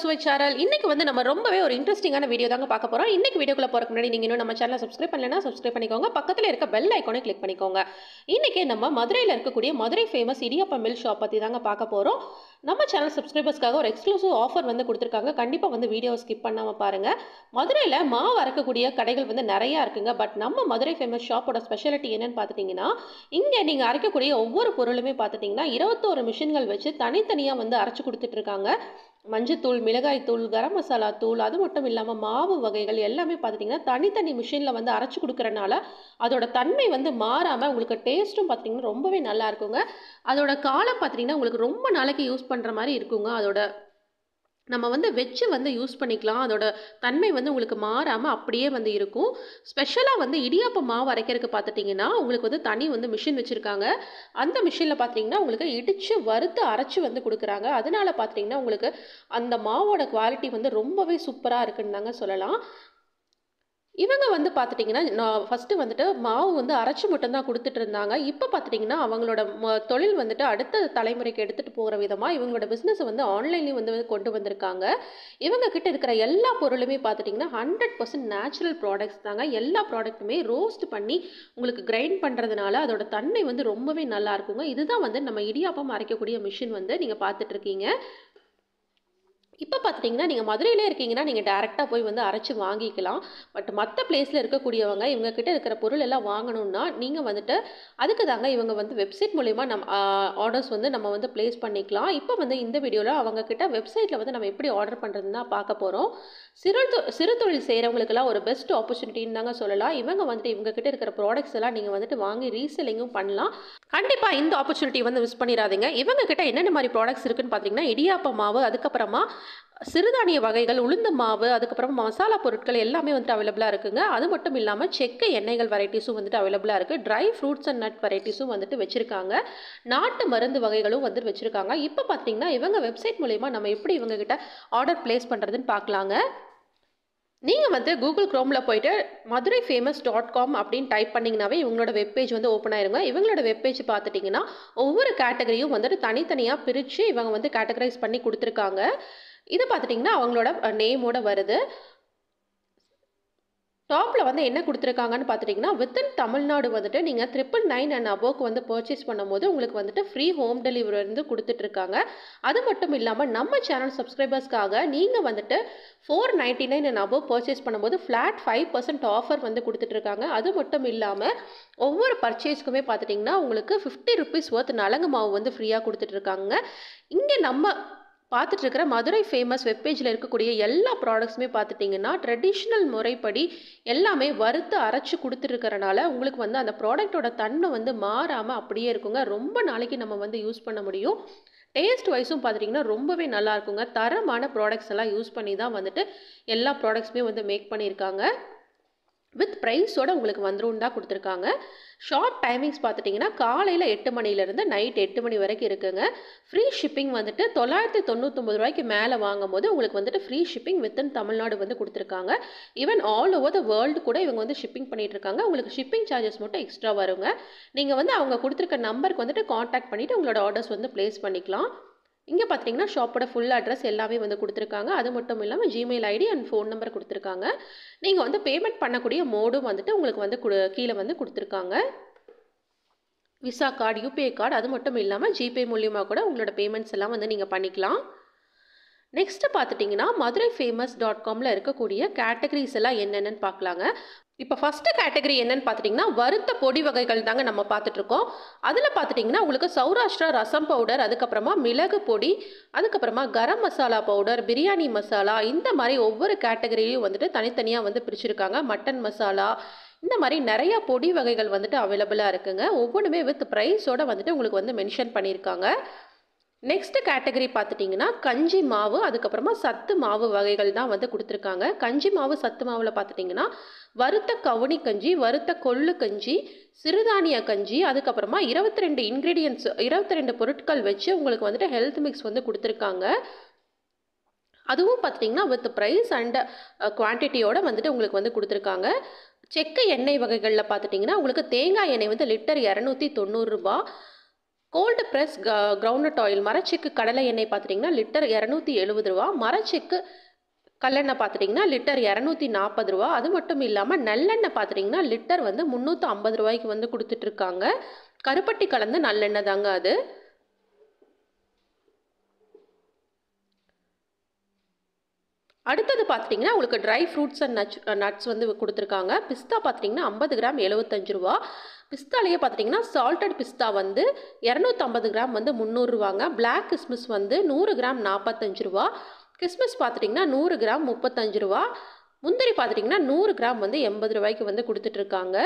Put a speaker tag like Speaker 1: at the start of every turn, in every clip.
Speaker 1: சுவை சுவைச்சாரல் இன்றைக்கி வந்து நம்ம ரொம்பவே ஒரு இன்ட்ரெஸ்டிங்கான வீடியோ தாங்க பார்க்க போகிறோம் இன்றைக்கி வீடியோக்குள்ள போகிறக்கு முன்னாடி நீங்கள் இன்னும் நம்ம சேனலை சப்ஸ்கிரைப் பண்ணலன்னா சப்ஸ்கிரைப் பண்ணிக்கோங்க பக்கத்தில் இருக்க பெல் ஐக்கோனை கிளிக் பண்ணிக்கோங்க இன்றைக்கே நம்ம மதுரையில் இருக்கக்கூடிய Madurai famous Idiyappa mill shop பற்றி தாங்க பார்க்க போகிறோம் நம்ம சேனல் சப்ஸ்கிரைபர்ஸ்க்காக ஒரு எக்ஸ்க்ளூசிவ் ஆஃபர் வந்து கொடுத்துருக்காங்க கண்டிப்பாக வந்து வீடியோ ஸ்கிப் பண்ணாமல் பாருங்கள் மதுரையில் மாவு அரைக்கக்கூடிய கடைகள் வந்து நிறையா இருக்குங்க பட் நம்ம மதுரை ஃபேமஸ் ஷாப்போட ஸ்பெஷாலிட்டி என்னென்னு பார்த்துட்டிங்கன்னா இங்கே நீங்கள் அரைக்கக்கூடிய ஒவ்வொரு பொருளுமே பார்த்துட்டிங்கன்னா இருபத்தோரு மிஷின்கள் வச்சு தனித்தனியாக வந்து அரைச்சி கொடுத்துட்ருக்காங்க மஞ்சத்தூள் மிளகாய்த்தூள் கரம் மசாலா தூள் அது மட்டும் இல்லாமல் மாவு வகைகள் எல்லாமே பார்த்துட்டிங்கன்னா தனித்தனி மிஷினில் வந்து அரைச்சி கொடுக்குறனால அதோட தன்மை வந்து மாறாமல் உங்களுக்கு டேஸ்ட்டும் பார்த்திங்கன்னா ரொம்பவே நல்லா இருக்குங்க அதோட காலம் பார்த்திங்கன்னா உங்களுக்கு ரொம்ப நாளைக்கு யூஸ் பண்ணுற மாதிரி இருக்குங்க அதோட நம்ம வந்து வச்சு வந்து யூஸ் பண்ணிக்கலாம் அதோட தன்மை வந்து உங்களுக்கு மாறாமல் அப்படியே வந்து இருக்கும் ஸ்பெஷலாக வந்து இடியாப்ப மாவு அரைக்கிறதுக்கு பார்த்துட்டிங்கன்னா உங்களுக்கு வந்து தனி வந்து மிஷின் வச்சுருக்காங்க அந்த மிஷினில் பார்த்தீங்கன்னா உங்களுக்கு இடித்து வறுத்து அரைச்சி வந்து கொடுக்குறாங்க அதனால் பார்த்தீங்கன்னா உங்களுக்கு அந்த மாவோட குவாலிட்டி வந்து ரொம்பவே சூப்பராக இருக்குன்னு தாங்க சொல்லலாம் இவங்க வந்து பார்த்துட்டிங்கன்னா நான் ஃபஸ்ட்டு வந்துட்டு மாவு வந்து அரைச்சி மட்டும்தான் கொடுத்துட்டு இருந்தாங்க இப்போ பார்த்துட்டிங்கன்னா அவங்களோட தொழில் வந்துட்டு அடுத்த தலைமுறைக்கு எடுத்துகிட்டு போகிற விதமாக இவங்களோட பிஸ்னஸ் வந்து ஆன்லைன்லேயும் வந்து கொண்டு வந்திருக்காங்க இவங்க கிட்ட இருக்கிற எல்லா பொருளுமே பார்த்துட்டிங்கன்னா ஹண்ட்ரட் பர்சன்ட் நேச்சுரல் ப்ராடக்ட்ஸ் தாங்க எல்லா ப்ராடக்ட்டுமே ரோஸ்ட் பண்ணி உங்களுக்கு கிரைண்ட் பண்ணுறதுனால அதோட தன்மை வந்து ரொம்பவே நல்லா இருக்குங்க இதுதான் வந்து நம்ம இடியாப்பம் அரைக்கக்கூடிய மிஷின் வந்து நீங்கள் பார்த்துட்ருக்கீங்க இப்போ பார்த்துட்டிங்கன்னா நீங்கள் மதுரையிலே இருக்கீங்கன்னா நீங்கள் டேரெக்டாக போய் வந்து அரைச்சி வாங்கிக்கலாம் பட் மற்ற பிளேஸில் இருக்கக்கூடியவங்க இவங்கக்கிட்ட இருக்கிற பொருள் எல்லாம் வாங்கணுன்னா நீங்கள் வந்துட்டு அதுக்கு தாங்க இவங்க வந்து வெப்சைட் மூலிமா நம்ம ஆர்டர்ஸ் வந்து நம்ம வந்து ப்ளேஸ் பண்ணிக்கலாம் இப்போ வந்து இந்த வீடியோவில் அவங்கக்கிட்ட வெப்சைட்டில் வந்து நம்ம எப்படி ஆர்டர் பண்ணுறதுன்னு தான் பார்க்க போகிறோம் சிறு சிறு தொழில் செய்கிறவங்களுக்குலாம் ஒரு பெஸ்ட் ஆப்பர்ச்சுனிட்டின்னு தாங்க சொல்லலாம் இவங்க வந்துட்டு இவங்கக்கிட்ட இருக்கிற ப்ராடக்ட்ஸ் எல்லாம் நீங்கள் வந்துட்டு வாங்கி ரீசெல்லிங்கும் பண்ணலாம் கண்டிப்பாக இந்த ஆப்பர்ச்சுனிட்டி வந்து மிஸ் பண்ணிடாதீங்க இவங்கக்கிட்ட என்னென்ன மாதிரி ப்ராடக்ட்ஸ் இருக்குன்னு பார்த்தீங்கன்னா இடியாப்ப மாவு அதுக்கப்புறமா சிறுதானிய வகைகள் உளுந்து மாவு அதுக்கப்புறம் மசாலா பொருட்கள் எல்லாமே வந்துட்டு அவைலபிளாக இருக்குங்க அது மட்டும் இல்லாமல் செக்க எண்ணெய்கள் வெரைட்டிஸும் வந்துட்டு அவைலபிளாக இருக்குது ட்ரை ஃப்ரூட்ஸ் அண்ட் நட் வெரைட்டிஸும் வந்துட்டு வச்சுருக்காங்க நாட்டு மருந்து வகைகளும் வந்துட்டு வச்சுருக்காங்க இப்போ பார்த்தீங்கன்னா இவங்க வெப்சைட் மூலயமா நம்ம எப்படி இவங்ககிட்ட ஆர்டர் பிளேஸ் பண்ணுறதுன்னு பார்க்கலாங்க நீங்கள் வந்து கூகுள் க்ரோமில் போயிட்டு மதுரை ஃபேமஸ் டாட் காம் அப்படின்னு டைப் பண்ணிங்கனாவே இவங்களோட வெப்பேஜ் வந்து ஓப்பன் ஆயிருங்க இவங்களோட வெப்பேஜ் பார்த்துட்டிங்கன்னா ஒவ்வொரு கேட்டகரியும் வந்துட்டு தனித்தனியாக பிரித்து இவங்க வந்து கேட்டகரைஸ் பண்ணி கொடுத்துருக்காங்க இது பார்த்துட்டிங்கன்னா அவங்களோட நேமோட வருது டாப்பில் வந்து என்ன கொடுத்துருக்காங்கன்னு பார்த்துட்டிங்கன்னா வித்தின் தமிழ்நாடு வந்துட்டு நீங்கள் த்ரிப்பிள் நைன் அண்ட் அபோக்கு வந்து பர்ச்சேஸ் பண்ணும்போது உங்களுக்கு வந்துட்டு ஃப்ரீ ஹோம் டெலிவரி வந்து கொடுத்துட்ருக்காங்க அது மட்டும் இல்லாமல் நம்ம சேனல் சப்ஸ்கிரைபர்ஸ்க்காக நீங்கள் வந்துட்டு four ninety nine and above purchase பண்ணும்போது ஃப்ளாட் ஃபைவ் பர்சன்ட் ஆஃபர் வந்து கொடுத்துட்ருக்காங்க அது மட்டும் இல்லாமல் ஒவ்வொரு பர்ச்சேஸ்க்குமே பார்த்துட்டிங்கன்னா உங்களுக்கு ஃபிஃப்டி ருபீஸ் ஒர்த் நலங்கு மாவு வந்து ஃப்ரீயாக கொடுத்துட்ருக்காங்க இங்கே நம்ம பார்த்துட்டு இருக்கிற மதுரை ஃபேமஸ் வெப்பேஜில் இருக்கக்கூடிய எல்லா ப்ராடக்ட்ஸுமே பார்த்துட்டிங்கன்னா ட்ரெடிஷ்னல் முறைப்படி எல்லாமே வறுத்து அரைச்சி கொடுத்துருக்கறனால உங்களுக்கு வந்து அந்த ப்ராடக்ட்டோட தன்மை வந்து மாறாமல் அப்படியே இருக்குங்க ரொம்ப நாளைக்கு நம்ம வந்து யூஸ் பண்ண முடியும் டேஸ்ட் வைஸும் பார்த்துட்டிங்கன்னா ரொம்பவே நல்லா இருக்குங்க தரமான ப்ராடக்ட்ஸ் எல்லாம் யூஸ் பண்ணி தான் வந்துட்டு எல்லா ப்ராடக்ட்ஸுமே வந்து மேக் பண்ணியிருக்காங்க வித் ப்ரைஸோட உங்களுக்கு தான் கொடுத்துருக்காங்க ஷார்ட் டைமிங்ஸ் பார்த்துட்டிங்கன்னா காலையில் எட்டு மணிலேருந்து நைட் எட்டு மணி வரைக்கும் இருக்குங்க ஃப்ரீ ஷிப்பிங் வந்துட்டு தொள்ளாயிரத்தி தொண்ணூற்றொம்பது ரூபாய்க்கு மேலே வாங்கும் போது உங்களுக்கு வந்துட்டு ஃப்ரீ ஷிப்பிங் வித்தின் தமிழ்நாடு வந்து கொடுத்துருக்காங்க even all over the world கூட இவங்க வந்து ஷிப்பிங் பண்ணிகிட்டு இருக்காங்க உங்களுக்கு ஷிப்பிங் சார்ஜஸ் மட்டும் எக்ஸ்ட்ரா வருங்க நீங்கள் வந்து அவங்க கொடுத்துருக்க நம்பருக்கு வந்துட்டு காண்டாக்ட் பண்ணிவிட்டு உங்களோட ஆர்டர்ஸ் வந்து ப்ளேஸ் பண்ணிக்கலாம் இங்கே பார்த்தீங்கன்னா ஷாப்போட ஃபுல் அட்ரஸ் எல்லாமே வந்து கொடுத்துருக்காங்க அது மட்டும் இல்லாமல் Gmail ID and phone number கொடுத்துருக்காங்க நீங்கள் வந்து பேமெண்ட் பண்ணக்கூடிய மோடும் வந்துட்டு உங்களுக்கு வந்து கீழே வந்து கொடுத்துருக்காங்க விசா கார்டு யூபிஐ கார்டு அது மட்டும் இல்லாமல் ஜிபே மூலியமாக கூட உங்களோட பேமெண்ட்ஸ் எல்லாம் வந்து நீங்கள் பண்ணிக்கலாம் நெக்ஸ்ட்டு பார்த்துட்டிங்கன்னா மதுரை ஃபேமஸ் டாட் காமில் இருக்கக்கூடிய கேட்டகரிஸ் எல்லாம் என்னென்னு பார்க்கலாங்க இப்போ ஃபஸ்ட்டு கேட்டகரி என்னன்னு பார்த்துட்டிங்கன்னா வறுத்த பொடி வகைகள் தாங்க நம்ம பார்த்துட்ருக்கோம் அதில் பார்த்துட்டிங்கன்னா உங்களுக்கு சௌராஷ்டிரா ரசம் பவுடர் அதுக்கப்புறமா மிளகு பொடி அதுக்கப்புறமா கரம் மசாலா பவுடர் பிரியாணி மசாலா இந்த மாதிரி ஒவ்வொரு கேட்டகரியும் வந்துட்டு தனித்தனியாக வந்து பிரிச்சுருக்காங்க மட்டன் மசாலா இந்த மாதிரி நிறையா பொடி வகைகள் வந்துட்டு அவைலபிளாக இருக்குங்க ஒவ்வொன்றுமே வித் ப்ரைஸோடு வந்துட்டு உங்களுக்கு வந்து மென்ஷன் பண்ணியிருக்காங்க நெக்ஸ்ட் கேட்டகரி பார்த்துட்டிங்கன்னா கஞ்சி மாவு அதுக்கப்புறமா சத்து மாவு வகைகள் தான் வந்து கொடுத்துருக்காங்க கஞ்சி மாவு சத்து மாவில் பார்த்துட்டிங்கன்னா வறுத்த கவுனி கஞ்சி வறுத்த கொள்ளு கஞ்சி சிறுதானிய கஞ்சி அதுக்கப்புறமா இருபத்தி ரெண்டு இன்க்ரீடியன்ஸ் இருபத்தி ரெண்டு பொருட்கள் வச்சு உங்களுக்கு வந்துட்டு ஹெல்த் மிக்ஸ் வந்து கொடுத்துருக்காங்க அதுவும் பார்த்துட்டிங்கன்னா வித் ப்ரைஸ் அண்ட் குவான்டிட்டியோட வந்துட்டு உங்களுக்கு வந்து கொடுத்துருக்காங்க செக்கு எண்ணெய் வகைகளில் பார்த்துட்டிங்கன்னா உங்களுக்கு தேங்காய் எண்ணெய் வந்து லிட்டர் இரநூத்தி தொண்ணூறுரூபா கோல்டு ப்ரெஸ் கிரவுண்ட் ஆயில் மரச்செக்கு கடலை எண்ணெய் பார்த்துட்டிங்கன்னா லிட்டர் இரநூத்தி எழுபது ரூபா மரச்செக்கு கல்லெண்ணெய் பார்த்துட்டிங்கன்னா லிட்டர் இரநூத்தி நாற்பது ரூபா அது மட்டும் இல்லாமல் நல்லெண்ணெய் பார்த்துட்டிங்கன்னா லிட்டர் வந்து முந்நூற்றி ஐம்பது ரூபாய்க்கு வந்து கொடுத்துட்ருக்காங்க கருப்பட்டி கலந்த நல்லெண்ணெய் தாங்க அது அடுத்தது பார்த்துட்டிங்கன்னா உங்களுக்கு dry fruits and nuts nuts வந்து கொடுத்துருக்காங்க பிஸ்தா பார்த்துட்டிங்கன்னா ஐம்பது கிராம் எழுபத்தஞ்சு ரூபா பிஸ்தாலேயே பார்த்தீங்கன்னா சால்டட் பிஸ்தா வந்து இரநூத்தம்பது கிராம் வந்து முந்நூறுரூவாங்க பிளாக் கிஸ்மிஸ் வந்து நூறு கிராம் நாற்பத்தஞ்சு ரூபா கிறிஸ்மஸ் பார்த்துட்டிங்கன்னா நூறு கிராம் முப்பத்தஞ்சு ரூபா முந்திரி பார்த்துட்டிங்கன்னா நூறு கிராம் வந்து எண்பது ரூபாய்க்கு வந்து கொடுத்துட்ருக்காங்க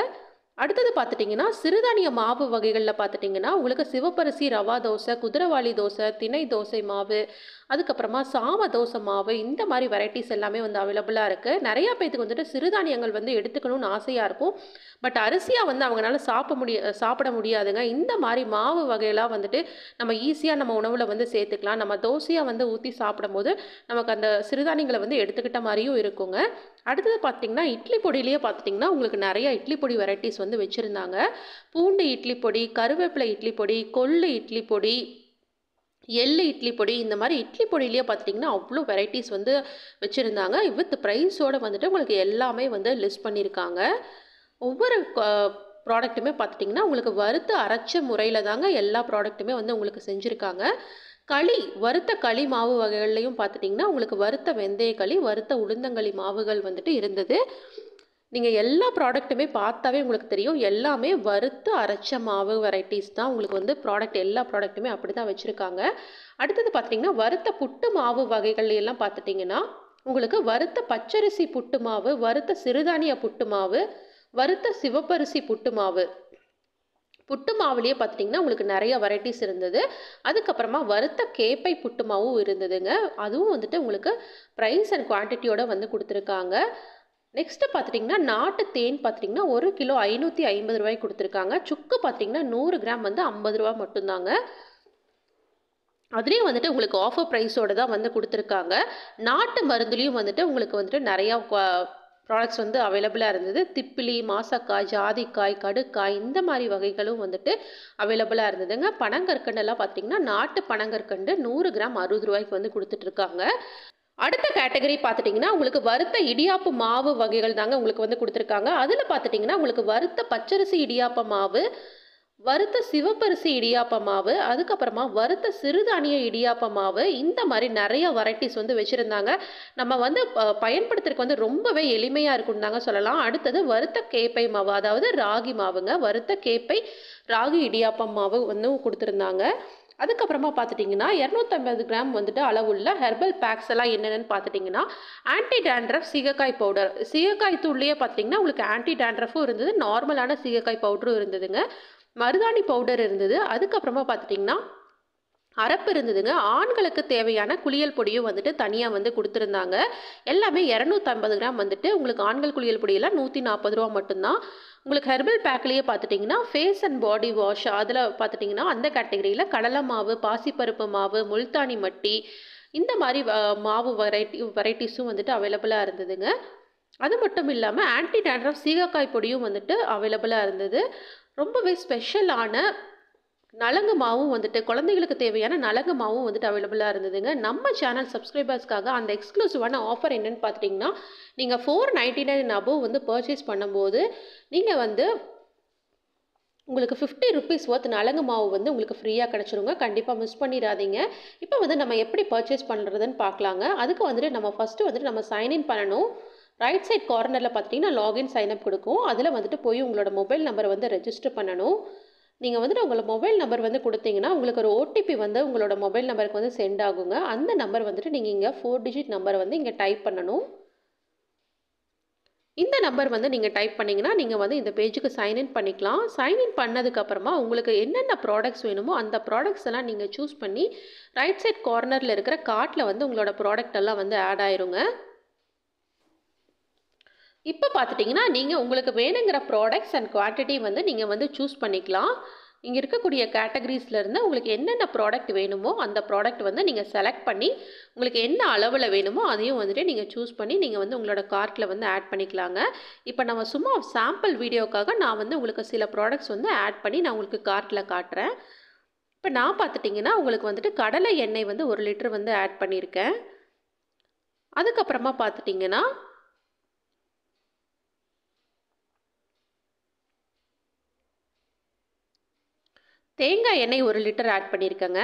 Speaker 1: அடுத்தது பார்த்துட்டிங்கன்னா சிறுதானிய மாவு வகைகளில் பார்த்துட்டிங்கன்னா உங்களுக்கு சிவப்பரிசி ரவா தோசை குதிரவாளி தோசை திணை தோசை மாவு அதுக்கப்புறமா சாம தோசை மாவு இந்த மாதிரி வெரைட்டிஸ் எல்லாமே வந்து அவைலபிளாக இருக்குது நிறையா பேத்துக்கு வந்துட்டு சிறுதானியங்கள் வந்து எடுத்துக்கணும்னு ஆசையாக இருக்கும் பட் அரிசியாக வந்து அவங்களால சாப்பிட முடிய சாப்பிட முடியாதுங்க இந்த மாதிரி மாவு வகையெல்லாம் வந்துட்டு நம்ம ஈஸியாக நம்ம உணவில் வந்து சேர்த்துக்கலாம் நம்ம தோசையாக வந்து ஊற்றி சாப்பிடும்போது நமக்கு அந்த சிறுதானியங்களை வந்து எடுத்துக்கிட்ட மாதிரியும் இருக்குங்க அடுத்தது பார்த்திங்கன்னா இட்லி பொடியிலேயே பார்த்துட்டிங்கன்னா உங்களுக்கு நிறையா இட்லி பொடி வெரைட்டிஸ் வந்து வச்சுருந்தாங்க பூண்டு இட்லி பொடி கருவேப்பிலை இட்லி பொடி கொள்ளு இட்லி பொடி எள்ளு இட்லி பொடி இந்த மாதிரி இட்லி பொடியிலேயே பார்த்துட்டிங்கன்னா அவ்வளோ வெரைட்டிஸ் வந்து வச்சுருந்தாங்க வித் ப்ரைஸோடு வந்துட்டு உங்களுக்கு எல்லாமே வந்து லிஸ்ட் பண்ணியிருக்காங்க ஒவ்வொரு ப்ராடக்ட்டுமே பார்த்துட்டிங்கன்னா உங்களுக்கு வறுத்து அரைச்ச முறையில் தாங்க எல்லா ப்ராடக்ட்டுமே வந்து உங்களுக்கு செஞ்சுருக்காங்க களி வறுத்த களி மாவு வகைகள்லையும் பார்த்துட்டிங்கன்னா உங்களுக்கு வறுத்த வெந்தய களி வறுத்த உளுந்தங்களி மாவுகள் வந்துட்டு இருந்தது நீங்கள் எல்லா ப்ராடக்ட்டுமே பார்த்தாவே உங்களுக்கு தெரியும் எல்லாமே வறுத்து அரைச்ச மாவு வெரைட்டிஸ் தான் உங்களுக்கு வந்து ப்ராடக்ட் எல்லா ப்ராடக்ட்டுமே அப்படி தான் வச்சுருக்காங்க அடுத்தது பார்த்திங்கன்னா வறுத்த புட்டு மாவு வகைகள் எல்லாம் பார்த்துட்டிங்கன்னா உங்களுக்கு வறுத்த பச்சரிசி புட்டு மாவு வறுத்த சிறுதானிய புட்டு மாவு வறுத்த சிவப்பரிசி புட்டு மாவு புட்டு மாவுலேயே பார்த்துட்டிங்கன்னா உங்களுக்கு நிறைய வெரைட்டிஸ் இருந்தது அதுக்கப்புறமா வறுத்த கேப்பை புட்டு மாவும் இருந்ததுங்க அதுவும் வந்துட்டு உங்களுக்கு ப்ரைஸ் அண்ட் குவான்டிட்டியோடு வந்து கொடுத்துருக்காங்க நெக்ஸ்ட்டு பார்த்துட்டிங்கன்னா நாட்டு தேன் பார்த்துட்டிங்கன்னா ஒரு கிலோ ஐநூற்றி ஐம்பது ரூபாய்க்கு கொடுத்துருக்காங்க சுக்கு பார்த்திங்கன்னா நூறு கிராம் வந்து ஐம்பது ரூபா மட்டும்தாங்க அதுலேயும் வந்துட்டு உங்களுக்கு ஆஃபர் ப்ரைஸோடு தான் வந்து கொடுத்துருக்காங்க நாட்டு மருந்துலேயும் வந்துட்டு உங்களுக்கு வந்துட்டு நிறையா ப்ராடக்ட்ஸ் வந்து அவைலபிளாக இருந்தது திப்பிலி மாசக்காய் ஜாதிக்காய் கடுக்காய் இந்த மாதிரி வகைகளும் வந்துட்டு அவைலபிளாக இருந்ததுங்க பனங்கற்கண்டெல்லாம் பார்த்திங்கன்னா நாட்டு பனங்கற்கண்டு நூறு கிராம் அறுபது ரூபாய்க்கு வந்து கொடுத்துட்ருக்காங்க அடுத்த கேட்டகரி பார்த்துட்டிங்கன்னா உங்களுக்கு வறுத்த இடியாப்பு மாவு வகைகள் தாங்க உங்களுக்கு வந்து கொடுத்துருக்காங்க அதில் பார்த்துட்டிங்கன்னா உங்களுக்கு வறுத்த பச்சரிசி இடியாப்ப மாவு வறுத்த சிவப்பரிசி இடியாப்ப மாவு அதுக்கப்புறமா வறுத்த சிறுதானிய இடியாப்ப மாவு இந்த மாதிரி நிறைய வெரைட்டிஸ் வந்து வச்சுருந்தாங்க நம்ம வந்து பயன்படுத்துறதுக்கு வந்து ரொம்பவே எளிமையாக இருக்குன்னு தாங்க சொல்லலாம் அடுத்தது வறுத்த கேப்பை மாவு அதாவது ராகி மாவுங்க வறுத்த கேப்பை ராகி இடியாப்பம் மாவு வந்து கொடுத்துருந்தாங்க அதுக்கப்புறமா பார்த்துட்டிங்கன்னா இரநூத்தம்பது கிராம் வந்துட்டு அளவுள்ள ஹெர்பல் பேக்ஸ் எல்லாம் என்னென்னு பார்த்துட்டிங்கன்னா anti dandruff shikakai powder shikakai தூள்லேயே பார்த்தீங்கன்னா உங்களுக்கு ஆன்டி டேண்ட்ரஃபும் இருந்தது நார்மலான சீகக்காய் பவுடரும் இருந்ததுங்க மருதாணி பவுடர் இருந்தது அதுக்கப்புறமா பார்த்துட்டிங்கன்னா அரப்பு இருந்ததுங்க ஆண்களுக்கு தேவையான குளியல் பொடியும் வந்துட்டு தனியாக வந்து கொடுத்துருந்தாங்க எல்லாமே இரநூத்தம்பது கிராம் வந்துட்டு உங்களுக்கு ஆண்கள் குளியல் பொடியெல்லாம் நூற்றி நாற்பது ரூபா மட்டும்தான் உங்களுக்கு ஹெர்பல் பேக்லேயே பார்த்துட்டிங்கன்னா ஃபேஸ் அண்ட் பாடி வாஷ் அதில் பார்த்துட்டிங்கன்னா அந்த கேட்டகரியில் கடலை மாவு பாசிப்பருப்பு மாவு முல்தானி மட்டி இந்த மாதிரி மாவு வெரைட்டி வெரைட்டிஸும் வந்துட்டு அவைலபிளாக இருந்ததுங்க அது மட்டும் இல்லாமல் ஆன்டி டேண்ட்ரஃப் சீகக்காய் பொடியும் வந்துட்டு அவைலபிளாக இருந்தது ரொம்பவே ஸ்பெஷலான நலங்கு மாவும் வந்துட்டு குழந்தைகளுக்கு தேவையான நலங்கு மாவும் வந்துட்டு அவைலபிளாக இருந்ததுங்க நம்ம சேனல் சப்ஸ்கிரைபர்ஸ்க்காக அந்த எக்ஸ்க்ளூசிவான ஆஃபர் என்னென்னு பார்த்துட்டிங்கன்னா நீங்கள் ஃபோர் நைன்ட்டி நைன் அபோவ் வந்து பர்ச்சேஸ் பண்ணும்போது நீங்கள் வந்து உங்களுக்கு ஃபிஃப்டி ருபீஸ் ஒர்த் நலங்கு மாவு வந்து உங்களுக்கு ஃப்ரீயாக கிடச்சிருங்க கண்டிப்பாக மிஸ் பண்ணிடாதீங்க இப்போ வந்து நம்ம எப்படி பர்ச்சேஸ் பண்ணுறதுன்னு பார்க்கலாங்க அதுக்கு வந்துட்டு நம்ம ஃபஸ்ட்டு வந்துட்டு நம்ம சைன்இன் பண்ணணும் ரைட் சைட் கார்னரில் பார்த்தீங்கன்னா லாகின் சைன் அப் கொடுக்கும் அதில் வந்துட்டு போய் உங்களோட மொபைல் நம்பரை வந்து ரெஜிஸ்டர் பண்ணணும் நீங்கள் வந்துட்டு உங்களை மொபைல் நம்பர் வந்து கொடுத்தீங்கன்னா உங்களுக்கு ஒரு ஓடிபி வந்து உங்களோட மொபைல் நம்பருக்கு வந்து சென்ட் ஆகுங்க அந்த நம்பர் வந்துட்டு நீங்கள் இங்கே ஃபோர் டிஜிட் நம்பரை வந்து இங்கே டைப் பண்ணணும் இந்த நம்பர் வந்து நீங்கள் டைப் பண்ணிங்கன்னா நீங்கள் வந்து இந்த பேஜுக்கு சைன்இன் பண்ணிக்கலாம் சைன்இன் பண்ணதுக்கப்புறமா உங்களுக்கு என்னென்ன ப்ராடக்ட்ஸ் வேணுமோ அந்த ப்ராடக்ட்ஸ் எல்லாம் நீங்கள் சூஸ் பண்ணி ரைட் சைட் கார்னரில் இருக்கிற கார்ட்டில் வந்து உங்களோட ப்ராடக்ட் எல்லாம் வந்து ஆட் ஆயிருங்க இப்போ பார்த்துட்டிங்கன்னா நீங்கள் உங்களுக்கு வேணுங்கிற ப்ராடக்ட்ஸ் அண்ட் குவான்டிட்டி வந்து நீங்கள் வந்து சூஸ் பண்ணிக்கலாம் இங்கே இருக்கக்கூடிய கேட்டகரிஸ்லேருந்து உங்களுக்கு என்னென்ன ப்ராடக்ட் வேணுமோ அந்த ப்ராடக்ட் வந்து நீங்கள் செலக்ட் பண்ணி உங்களுக்கு என்ன அளவில் வேணுமோ அதையும் வந்துட்டு நீங்கள் சூஸ் பண்ணி நீங்கள் வந்து உங்களோட கார்ட்டில் வந்து ஆட் பண்ணிக்கலாங்க இப்போ நம்ம சும்மா சாம்பிள் வீடியோக்காக நான் வந்து உங்களுக்கு சில ப்ராடக்ட்ஸ் வந்து ஆட் பண்ணி நான் உங்களுக்கு கார்ட்டில் காட்டுறேன் இப்போ நான் பார்த்துட்டிங்கன்னா உங்களுக்கு வந்துட்டு கடலை எண்ணெய் வந்து ஒரு லிட்டர் வந்து ஆட் பண்ணியிருக்கேன் அதுக்கப்புறமா பார்த்துட்டிங்கன்னா தேங்காய் எண்ணெய் ஒரு லிட்டர் ஆட் பண்ணியிருக்கேங்க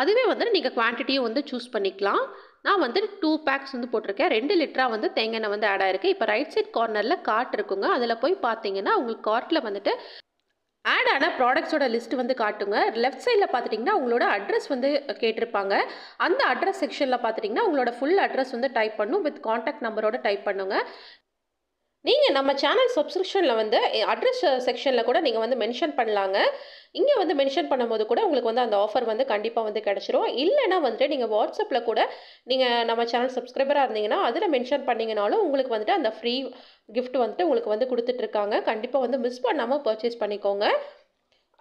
Speaker 1: அதுவே வந்துட்டு நீங்கள் குவான்டிட்டியும் வந்து சூஸ் பண்ணிக்கலாம் நான் வந்து டூ பேக்ஸ் வந்து போட்டிருக்கேன் ரெண்டு லிட்டராக வந்து தேங்காய் எண்ணெய் வந்து ஆட் ஆயிருக்கு இப்போ ரைட் சைட் கார்னரில் கார்ட் இருக்குங்க அதில் போய் பார்த்தீங்கன்னா உங்களுக்கு கார்ட்டில் வந்துட்டு ஆட் ஆன ப்ராடக்ட்ஸோட லிஸ்ட் வந்து காட்டுங்க லெஃப்ட் சைடில் பார்த்துட்டிங்கன்னா உங்களோட அட்ரஸ் வந்து கேட்டிருப்பாங்க அந்த அட்ரஸ் செக்ஷனில் பார்த்துட்டிங்கன்னா உங்களோட ஃபுல் அட்ரஸ் வந்து டைப் பண்ணும் வித் காண்டாக்ட் நம்பரோட டைப் பண்ணுங்கள் நீங்கள் நம்ம சேனல் சப்ஸ்கிரிப்ஷனில் வந்து அட்ரஸ் செக்ஷனில் கூட நீங்கள் வந்து மென்ஷன் பண்ணலாங்க இங்கே வந்து மென்ஷன் பண்ணும்போது கூட உங்களுக்கு வந்து அந்த ஆஃபர் வந்து கண்டிப்பாக வந்து கிடச்சிரும் இல்லைனா வந்துட்டு நீங்கள் வாட்ஸ்அப்பில் கூட நீங்கள் நம்ம சேனல் சப்ஸ்கிரைபராக இருந்தீங்கன்னா அதில் மென்ஷன் பண்ணிங்கனாலும் உங்களுக்கு வந்துட்டு அந்த ஃப்ரீ கிஃப்ட் வந்துட்டு உங்களுக்கு வந்து கொடுத்துட்ருக்காங்க கண்டிப்பாக வந்து மிஸ் பண்ணாமல் பர்ச்சேஸ் பண்ணிக்கோங்க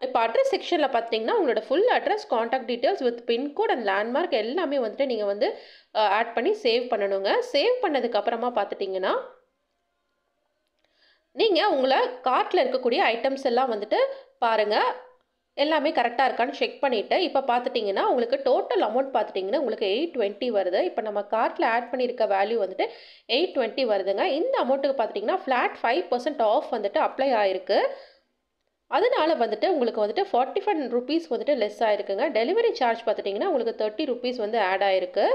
Speaker 1: இப்போ அட்ரஸ் செக்ஷனில் பார்த்தீங்கன்னா உங்களோட full address contact details with pincode and landmark எல்லாமே வந்துட்டு நீங்கள் வந்து ஆட் பண்ணி சேவ் பண்ணணுங்க சேவ் பண்ணதுக்கப்புறமா பார்த்துட்டிங்கன்னா நீங்கள் உங்களை கார்ட்டில் இருக்கக்கூடிய ஐட்டம்ஸ் எல்லாம் வந்துட்டு பாருங்கள் எல்லாமே கரெக்டாக இருக்கான்னு செக் பண்ணிவிட்டு இப்போ பார்த்துட்டிங்கன்னா உங்களுக்கு டோட்டல் அமௌண்ட் பார்த்துட்டிங்கன்னா உங்களுக்கு எயிட் டுவெண்ட்டி வருது இப்போ நம்ம கார்ட்டில் ஆட் பண்ணியிருக்க வேல்யூ வந்துட்டு எயிட் டுவெண்ட்டி வருதுங்க இந்த அமௌண்ட்டுக்கு பார்த்துட்டிங்கன்னா ஃப்ளாட் ஃபைவ் பர்சன்ட் ஆஃப் வந்துட்டு அப்ளை ஆகிருக்கு அதனால் வந்துட்டு உங்களுக்கு வந்துட்டு ஃபார்ட்டி ஃபைவ் ருபீஸ் வந்துட்டு லெஸ் ஆகிருக்குங்க டெலிவரி சார்ஜ் பார்த்துட்டிங்கன்னா உங்களுக்கு தேர்ட்டி ருபீஸ் வந்து ஆட் ஆகிருக்கு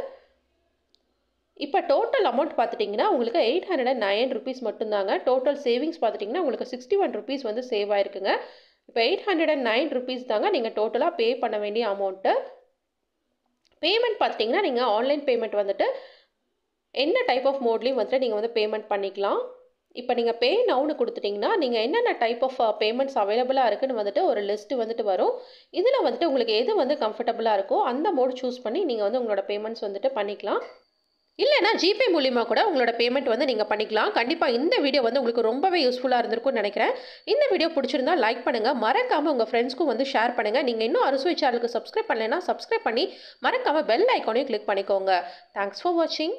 Speaker 1: இப்போ டோட்டல் அமௌண்ட் பார்த்துட்டிங்கன்னா உங்களுக்கு eight hundred and nine rupees மட்டும்தாங்க டோட்டல் சேவிங்ஸ் பார்த்துட்டிங்கன்னா உங்களுக்கு சிக்ஸ்டி ஒன் ருபீஸ் வந்து சேவ் ஆயிருக்குங்க இப்போ eight hundred and nine rupees தாங்க நீங்கள் டோட்டலாக பே பண்ண வேண்டிய அமௌண்ட்டு பேமெண்ட் பார்த்துட்டிங்கன்னா நீங்கள் ஆன்லைன் பேமெண்ட் வந்துட்டு என்ன டைப் ஆஃப் மோட்லேயும் வந்துட்டு நீங்கள் வந்து பேமெண்ட் பண்ணிக்கலாம் இப்போ நீங்கள் பே நவுன்னு கொடுத்துட்டிங்கன்னா நீங்கள் என்னென்ன டைப் ஆஃப் பேமெண்ட்ஸ் அவைலபிளாக இருக்குதுன்னு வந்துட்டு ஒரு லிஸ்ட்டு வந்துட்டு வரும் இதில் வந்துட்டு உங்களுக்கு எது வந்து கம்ஃபர்டபுளாக இருக்கோ அந்த மோட் சூஸ் பண்ணி நீங்கள் வந்து உங்களோட பேமெண்ட்ஸ் வந்துட்டு பண்ணிக்கலாம் இல்லைனா ஜிபே மூலியமாக கூட உங்களோட பேமெண்ட் வந்து நீங்கள் பண்ணிக்கலாம் கண்டிப்பாக இந்த வீடியோ வந்து உங்களுக்கு ரொம்பவே யூஸ்ஃபுல்லாக இருந்திருக்கும்னு நினைக்கிறேன் இந்த வீடியோ பிடிச்சிருந்தா லைக் பண்ணுங்கள் மறக்காமல் உங்கள் ஃப்ரெண்ட்ஸ்க்கும் வந்து ஷேர் பண்ணுங்கள் நீங்கள் இன்னும் அரசு சேனலுக்கு சப்ஸ்கிரைப் பண்ணலைன்னா சப்ஸ்கிரைப் பண்ணி மறக்காமல் பெல் ஐக்கானையும் கிளிக் பண்ணிக்கோங்க தேங்க்ஸ் ஃபார் வாட்சிங்